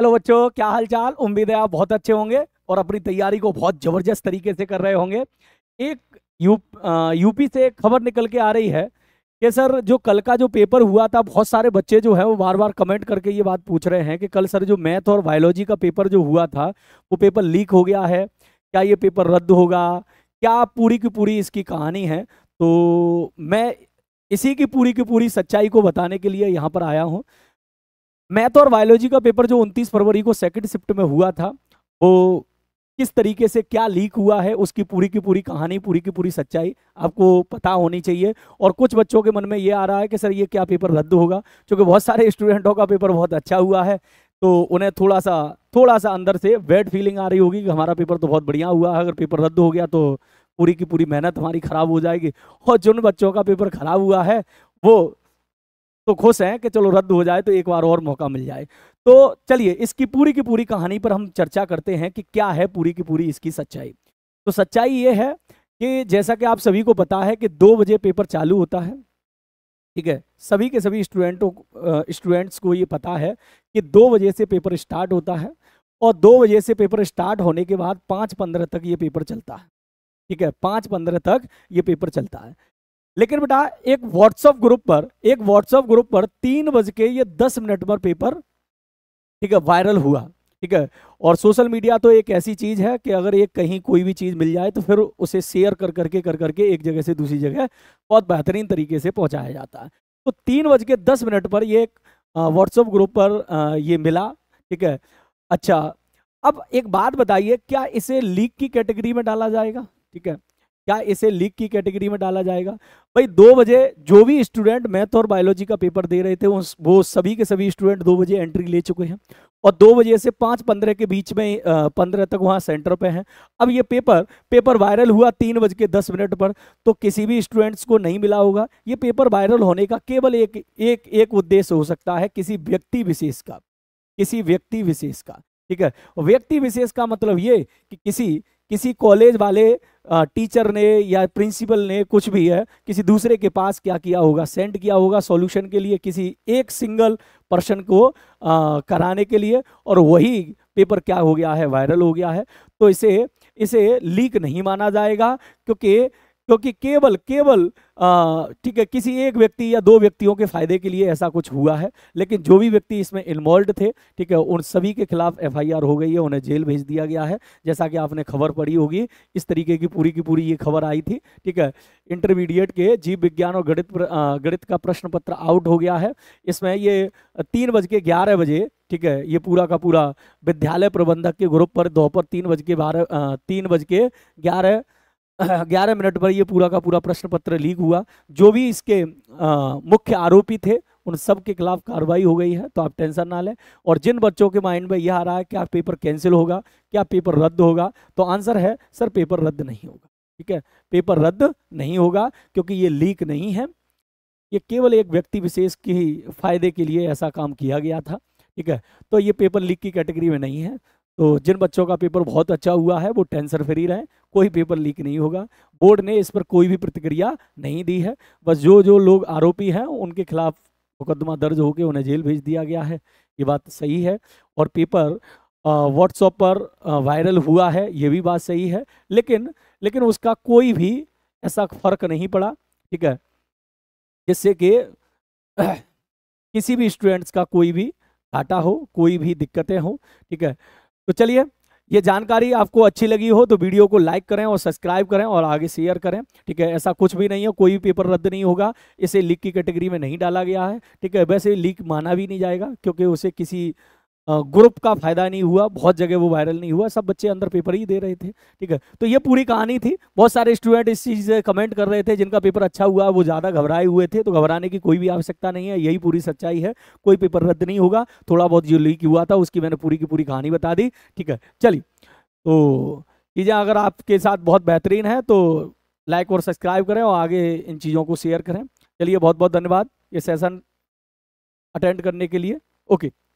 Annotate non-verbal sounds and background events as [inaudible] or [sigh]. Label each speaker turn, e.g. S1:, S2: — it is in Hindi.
S1: हेलो बच्चों क्या हाल चाल उम्मीद है आप बहुत अच्छे होंगे और अपनी तैयारी को बहुत ज़बरदस्त तरीके से कर रहे होंगे एक यू यूपी से एक खबर निकल के आ रही है कि सर जो कल का जो पेपर हुआ था बहुत सारे बच्चे जो हैं वो बार बार कमेंट करके ये बात पूछ रहे हैं कि कल सर जो मैथ और बायोलॉजी का पेपर जो हुआ था वो पेपर लीक हो गया है क्या ये पेपर रद्द होगा क्या पूरी की पूरी इसकी कहानी है तो मैं इसी की पूरी की पूरी सच्चाई को बताने के लिए यहाँ पर आया हूँ मैथ और बायोलॉजी का पेपर जो 29 फरवरी को सेकंड शिफ्ट में हुआ था वो किस तरीके से क्या लीक हुआ है उसकी पूरी की पूरी कहानी पूरी की पूरी सच्चाई आपको पता होनी चाहिए और कुछ बच्चों के मन में ये आ रहा है कि सर ये क्या पेपर रद्द होगा क्योंकि बहुत सारे स्टूडेंटों का पेपर बहुत अच्छा हुआ है तो उन्हें थोड़ा सा थोड़ा सा अंदर से वेट फीलिंग आ रही होगी कि हमारा पेपर तो बहुत बढ़िया हुआ है अगर पेपर रद्द हो गया तो पूरी की पूरी मेहनत हमारी ख़राब हो जाएगी और जिन बच्चों का पेपर ख़राब हुआ है वो तो खुश हैं कि चलो रद्द हो जाए तो एक बार और मौका मिल जाए तो चलिए इसकी पूरी की पूरी कहानी पर हम चर्चा करते हैं कि क्या है पूरी की पूरी इसकी सच्चाई तो सच्चाई ये है कि जैसा कि आप सभी को पता है कि दो बजे पेपर चालू होता है ठीक है सभी के सभी स्टूडेंटों स्टूडेंट्स को ये पता है कि दो बजे से पेपर स्टार्ट होता है और दो बजे से पेपर स्टार्ट होने के बाद पाँच पंद्रह तक ये पेपर चलता है ठीक है पाँच पंद्रह तक ये पेपर चलता है लेकिन बेटा एक व्हाट्सएप ग्रुप पर एक व्हाट्सएप ग्रुप पर तीन बज के ये दस मिनट पर पेपर ठीक है वायरल हुआ ठीक है और सोशल मीडिया तो एक ऐसी चीज है कि अगर एक कहीं कोई भी चीज मिल जाए तो फिर उसे शेयर कर करके कर करके एक जगह से दूसरी जगह बहुत बेहतरीन तरीके से पहुंचाया जाता है तो तीन बज के दस मिनट पर ये एक व्हाट्सएप ग्रुप पर ये मिला ठीक है अच्छा अब एक बात बताइए क्या इसे लीक की कैटेगरी में डाला जाएगा ठीक है क्या इसे लीक की कैटेगरी में डाला जाएगा भाई दो बजे जो भी स्टूडेंट मैथ और बायोलॉजी का पेपर दे रहे थे वो सभी के सभी स्टूडेंट दो बजे एंट्री ले चुके हैं और दो बजे से पाँच पंद्रह के बीच में पंद्रह तक वहाँ सेंटर पे हैं अब ये पेपर पेपर वायरल हुआ तीन बज के दस मिनट पर तो किसी भी स्टूडेंट्स को नहीं मिला होगा ये पेपर वायरल होने का केवल एक एक एक उद्देश्य हो सकता है किसी व्यक्ति विशेष का किसी व्यक्ति विशेष का ठीक है व्यक्ति विशेष का मतलब ये कि किसी किसी कॉलेज वाले टीचर ने या प्रिंसिपल ने कुछ भी है किसी दूसरे के पास क्या किया होगा सेंड किया होगा सॉल्यूशन के लिए किसी एक सिंगल पर्सन को आ, कराने के लिए और वही पेपर क्या हो गया है वायरल हो गया है तो इसे इसे लीक नहीं माना जाएगा क्योंकि क्योंकि केवल केवल ठीक है किसी एक व्यक्ति या दो व्यक्तियों के फायदे के लिए ऐसा कुछ हुआ है लेकिन जो भी व्यक्ति इसमें इन्वॉल्व थे ठीक है उन सभी के खिलाफ एफआईआर हो गई है उन्हें जेल भेज दिया गया है जैसा कि आपने खबर पढ़ी होगी इस तरीके की पूरी की पूरी ये खबर आई थी ठीक है इंटरमीडिएट के जीव विज्ञान और गणित गणित का प्रश्न पत्र आउट हो गया है इसमें ये तीन बज के ग्यारह बजे ठीक है ये पूरा का पूरा विद्यालय प्रबंधक के ग्रुप पर दोपहर तीन बज के बारह तीन बज के ग्यारह [laughs] ग्यारह मिनट पर ये पूरा का पूरा प्रश्न पत्र लीक हुआ जो भी इसके आ, मुख्य आरोपी थे उन सब के खिलाफ कार्रवाई हो गई है तो आप टेंशन ना लें और जिन बच्चों के माइंड में यह आ रहा है क्या पेपर कैंसिल होगा क्या पेपर रद्द होगा तो आंसर है सर पेपर रद्द नहीं होगा ठीक है पेपर रद्द नहीं होगा क्योंकि ये लीक नहीं है ये केवल एक व्यक्ति विशेष के फायदे के लिए ऐसा काम किया गया था ठीक है तो ये पेपर लीक की कैटेगरी में नहीं है तो जिन बच्चों का पेपर बहुत अच्छा हुआ है वो टेंसर फ्री रहे कोई पेपर लीक नहीं होगा बोर्ड ने इस पर कोई भी प्रतिक्रिया नहीं दी है बस जो जो लोग आरोपी हैं उनके खिलाफ मुकदमा दर्ज होकर उन्हें जेल भेज दिया गया है ये बात सही है और पेपर व्हाट्सएप पर वायरल हुआ है ये भी बात सही है लेकिन लेकिन उसका कोई भी ऐसा फर्क नहीं पड़ा ठीक है जिससे कि [clears throat] किसी भी स्टूडेंट्स का कोई भी घाटा हो कोई भी दिक्कतें हो ठीक है तो चलिए ये जानकारी आपको अच्छी लगी हो तो वीडियो को लाइक करें और सब्सक्राइब करें और आगे शेयर करें ठीक है ऐसा कुछ भी नहीं है कोई भी पेपर रद्द नहीं होगा इसे लीक की कैटेगरी में नहीं डाला गया है ठीक है वैसे लीक माना भी नहीं जाएगा क्योंकि उसे किसी ग्रुप का फायदा नहीं हुआ बहुत जगह वो वायरल नहीं हुआ सब बच्चे अंदर पेपर ही दे रहे थे ठीक है तो ये पूरी कहानी थी बहुत सारे स्टूडेंट इस चीज़ से कमेंट कर रहे थे जिनका पेपर अच्छा हुआ वो ज़्यादा घबराए हुए थे तो घबराने की कोई भी आवश्यकता नहीं है यही पूरी सच्चाई है कोई पेपर रद्द नहीं होगा थोड़ा बहुत जो लीक हुआ था उसकी मैंने पूरी की पूरी कहानी बता दी ठीक है चलिए तो चीज़ें अगर आपके साथ बहुत बेहतरीन है तो लाइक और सब्सक्राइब करें और आगे इन चीज़ों को शेयर करें चलिए बहुत बहुत धन्यवाद ये सेशन अटेंड करने के लिए ओके